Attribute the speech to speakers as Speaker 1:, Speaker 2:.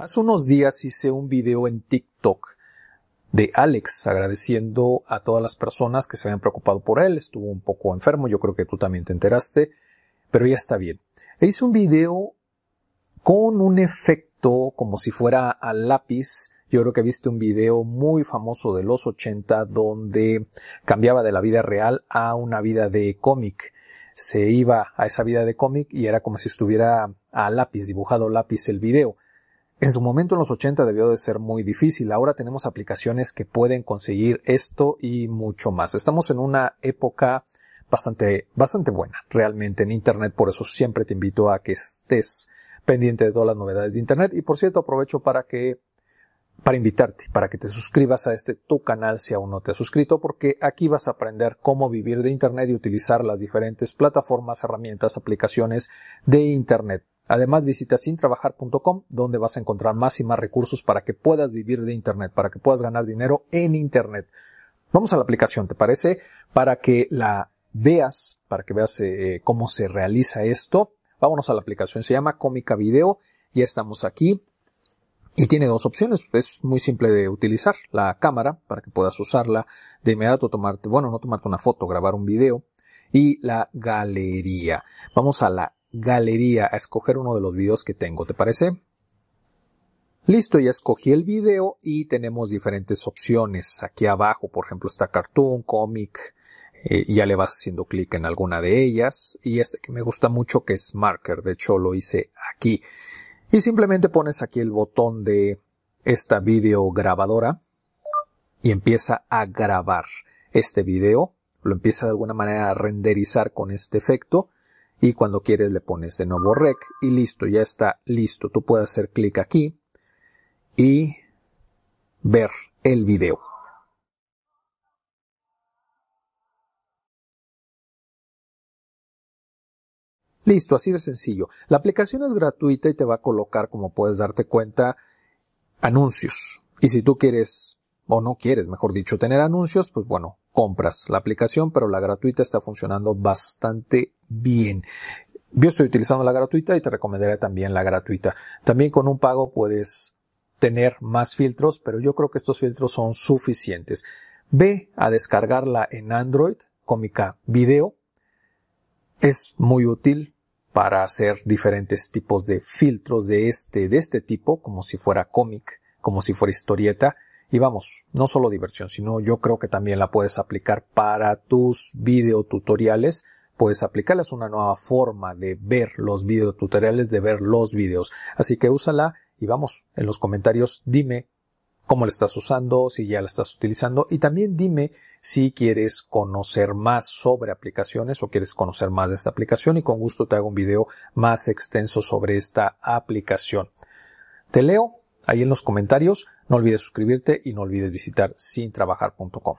Speaker 1: Hace unos días hice un video en TikTok de Alex agradeciendo a todas las personas que se habían preocupado por él. Estuvo un poco enfermo, yo creo que tú también te enteraste, pero ya está bien. E hice un video con un efecto como si fuera a lápiz. Yo creo que viste un video muy famoso de los 80 donde cambiaba de la vida real a una vida de cómic. Se iba a esa vida de cómic y era como si estuviera a lápiz, dibujado lápiz el video. En su momento en los 80 debió de ser muy difícil, ahora tenemos aplicaciones que pueden conseguir esto y mucho más. Estamos en una época bastante, bastante buena realmente en Internet, por eso siempre te invito a que estés pendiente de todas las novedades de Internet y por cierto aprovecho para que para invitarte, para que te suscribas a este tu canal si aún no te has suscrito, porque aquí vas a aprender cómo vivir de Internet y utilizar las diferentes plataformas, herramientas, aplicaciones de Internet. Además, visita sintrabajar.com, donde vas a encontrar más y más recursos para que puedas vivir de Internet, para que puedas ganar dinero en Internet. Vamos a la aplicación, ¿te parece? Para que la veas, para que veas eh, cómo se realiza esto. Vámonos a la aplicación, se llama Cómica Video, ya estamos aquí. Y tiene dos opciones, es muy simple de utilizar la cámara para que puedas usarla de inmediato tomarte, bueno, no tomarte una foto, grabar un video y la galería. Vamos a la galería a escoger uno de los videos que tengo, ¿te parece? Listo, ya escogí el video y tenemos diferentes opciones. Aquí abajo, por ejemplo, está cartoon, cómic, eh, ya le vas haciendo clic en alguna de ellas. Y este que me gusta mucho que es marker, de hecho lo hice aquí. Y simplemente pones aquí el botón de esta video grabadora y empieza a grabar este video. Lo empieza de alguna manera a renderizar con este efecto y cuando quieres le pones de nuevo rec y listo, ya está listo. Tú puedes hacer clic aquí y ver el video. Listo, así de sencillo. La aplicación es gratuita y te va a colocar, como puedes darte cuenta, anuncios. Y si tú quieres, o no quieres, mejor dicho, tener anuncios, pues bueno, compras la aplicación, pero la gratuita está funcionando bastante bien. Yo estoy utilizando la gratuita y te recomendaré también la gratuita. También con un pago puedes tener más filtros, pero yo creo que estos filtros son suficientes. Ve a descargarla en Android, cómica video. Es muy útil para hacer diferentes tipos de filtros de este, de este tipo, como si fuera cómic, como si fuera historieta y vamos, no solo diversión, sino yo creo que también la puedes aplicar para tus videotutoriales. Puedes aplicarlas una nueva forma de ver los videotutoriales, de ver los videos. Así que úsala y vamos, en los comentarios dime cómo la estás usando, si ya la estás utilizando y también dime si quieres conocer más sobre aplicaciones o quieres conocer más de esta aplicación y con gusto te hago un video más extenso sobre esta aplicación. Te leo ahí en los comentarios. No olvides suscribirte y no olvides visitar sintrabajar.com.